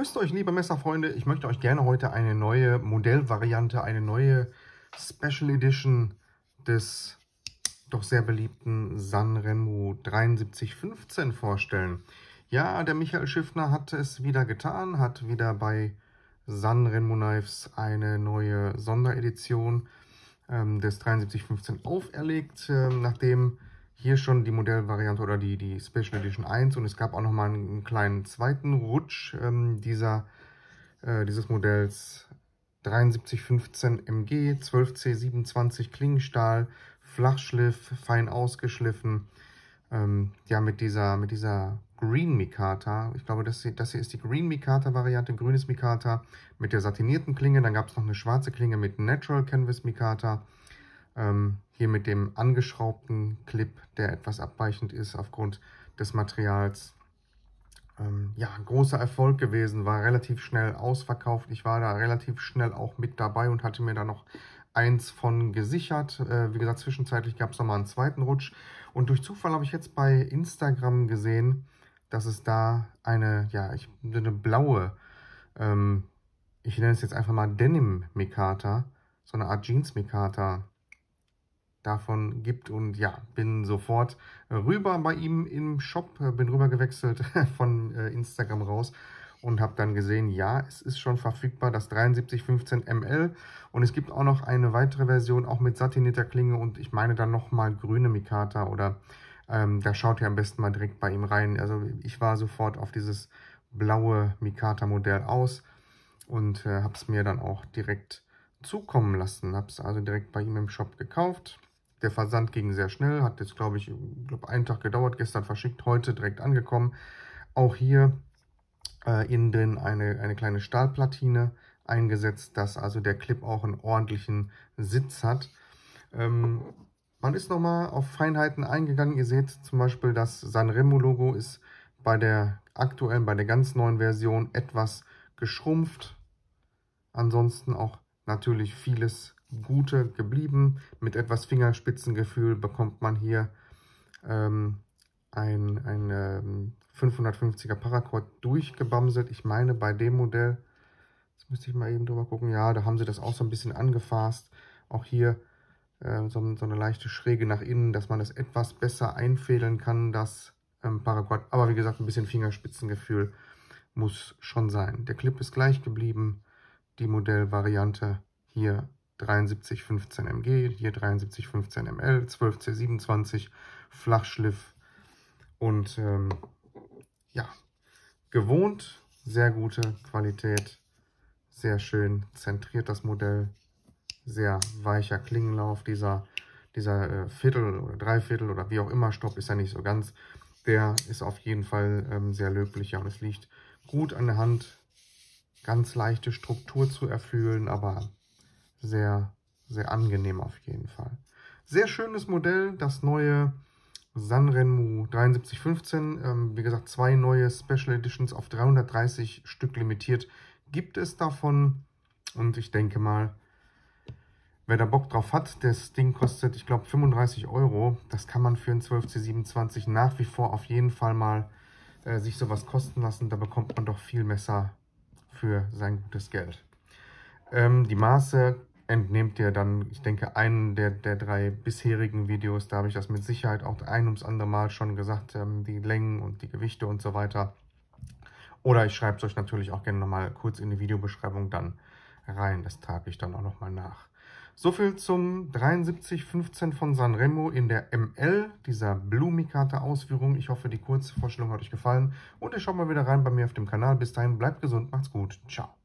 Grüßt euch, liebe Messerfreunde. Ich möchte euch gerne heute eine neue Modellvariante, eine neue Special Edition des doch sehr beliebten Sanremo 7315 vorstellen. Ja, der Michael Schiffner hat es wieder getan, hat wieder bei Sanremo Knives eine neue Sonderedition ähm, des 7315 auferlegt, ähm, nachdem hier schon die Modellvariante oder die, die Special Edition 1 und es gab auch nochmal einen kleinen zweiten Rutsch ähm, dieser, äh, dieses Modells 7315 MG, 12C27 Klingenstahl, Flachschliff, fein ausgeschliffen. Ähm, ja, mit dieser, mit dieser Green Mikata. Ich glaube, das, das hier ist die Green Mikata-Variante, grünes Mikata mit der satinierten Klinge. Dann gab es noch eine schwarze Klinge mit Natural Canvas Mikata. Ähm, hier mit dem angeschraubten Clip, der etwas abweichend ist aufgrund des Materials. Ähm, ja, großer Erfolg gewesen, war relativ schnell ausverkauft. Ich war da relativ schnell auch mit dabei und hatte mir da noch eins von gesichert. Äh, wie gesagt, zwischenzeitlich gab es nochmal einen zweiten Rutsch. Und durch Zufall habe ich jetzt bei Instagram gesehen, dass es da eine, ja, ich, eine blaue, ähm, ich nenne es jetzt einfach mal Denim-Mikata, so eine Art Jeans-Mikata davon gibt. Und ja, bin sofort äh, rüber bei ihm im Shop, äh, bin rüber gewechselt von äh, Instagram raus und habe dann gesehen, ja, es ist schon verfügbar, das 7315 ml. Und es gibt auch noch eine weitere Version, auch mit satinierter Klinge und ich meine dann nochmal grüne Mikata oder ähm, da schaut ihr am besten mal direkt bei ihm rein. Also ich war sofort auf dieses blaue Mikata-Modell aus und äh, habe es mir dann auch direkt zukommen lassen. Habe es also direkt bei ihm im Shop gekauft. Der Versand ging sehr schnell, hat jetzt, glaube ich, glaub einen Tag gedauert, gestern verschickt, heute direkt angekommen. Auch hier äh, innen drin eine, eine kleine Stahlplatine eingesetzt, dass also der Clip auch einen ordentlichen Sitz hat. Ähm, man ist nochmal auf Feinheiten eingegangen. Ihr seht zum Beispiel, das remo logo ist bei der aktuellen, bei der ganz neuen Version etwas geschrumpft. Ansonsten auch natürlich vieles gute geblieben. Mit etwas Fingerspitzengefühl bekommt man hier ähm, ein, ein ähm, 550er Paracord durchgebamselt. Ich meine bei dem Modell, jetzt müsste ich mal eben drüber gucken, ja, da haben sie das auch so ein bisschen angefasst. Auch hier äh, so, so, eine leichte Schräge nach innen, dass man das etwas besser einfädeln kann, das ähm, Paracord. Aber wie gesagt, ein bisschen Fingerspitzengefühl muss schon sein. Der Clip ist gleich geblieben, die Modellvariante hier 7315 MG, hier 7315 ML, 12C27, Flachschliff und ähm, ja, gewohnt, sehr gute Qualität, sehr schön zentriert das Modell, sehr weicher Klingenlauf, dieser, dieser äh, Viertel oder Dreiviertel oder wie auch immer Stopp ist ja nicht so ganz, der ist auf jeden Fall ähm, sehr löblicher und es liegt gut an der Hand, ganz leichte Struktur zu erfüllen, aber sehr, sehr angenehm auf jeden Fall. Sehr schönes Modell, das neue Sanremo 7315. Ähm, wie gesagt, zwei neue Special Editions auf 330 Stück limitiert gibt es davon. Und ich denke mal, wer da Bock drauf hat, das Ding kostet, ich glaube, 35 Euro. Das kann man für einen 12C27 nach wie vor auf jeden Fall mal äh, sich sowas kosten lassen. Da bekommt man doch viel Messer für sein gutes Geld. Ähm, die Maße entnehmt ihr dann, ich denke, einen der, der drei bisherigen Videos, da habe ich das mit Sicherheit auch ein ums andere Mal schon gesagt, ähm, die Längen und die Gewichte und so weiter. Oder ich schreibe es euch natürlich auch gerne nochmal kurz in die Videobeschreibung dann rein, das trage ich dann auch nochmal nach. Soviel zum 7315 von Sanremo in der ML, dieser Blumikarte Ausführung. Ich hoffe, die kurze Vorstellung hat euch gefallen und ihr schaut mal wieder rein bei mir auf dem Kanal. Bis dahin, bleibt gesund, macht's gut, ciao.